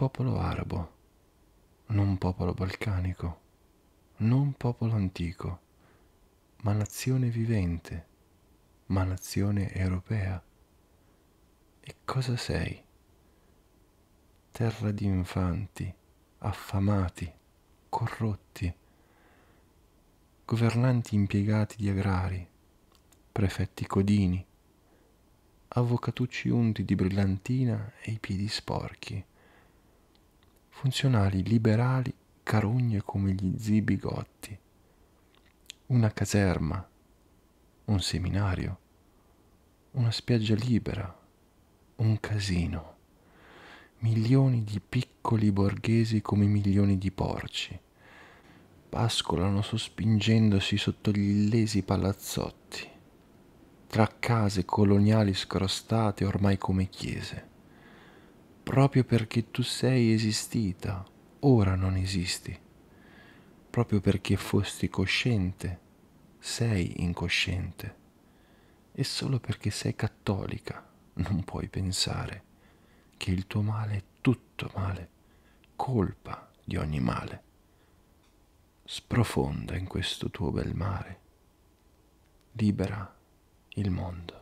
popolo arabo, non popolo balcanico, non popolo antico, ma nazione vivente, ma nazione europea. E cosa sei? Terra di infanti, affamati, corrotti, governanti impiegati di agrari, prefetti codini, avvocatucci unti di brillantina e i piedi sporchi funzionali liberali carogne come gli zii bigotti, una caserma, un seminario, una spiaggia libera, un casino, milioni di piccoli borghesi come milioni di porci, pascolano sospingendosi sotto gli illesi palazzotti, tra case coloniali scrostate ormai come chiese proprio perché tu sei esistita, ora non esisti, proprio perché fosti cosciente, sei incosciente e solo perché sei cattolica non puoi pensare che il tuo male è tutto male, colpa di ogni male. Sprofonda in questo tuo bel mare, libera il mondo.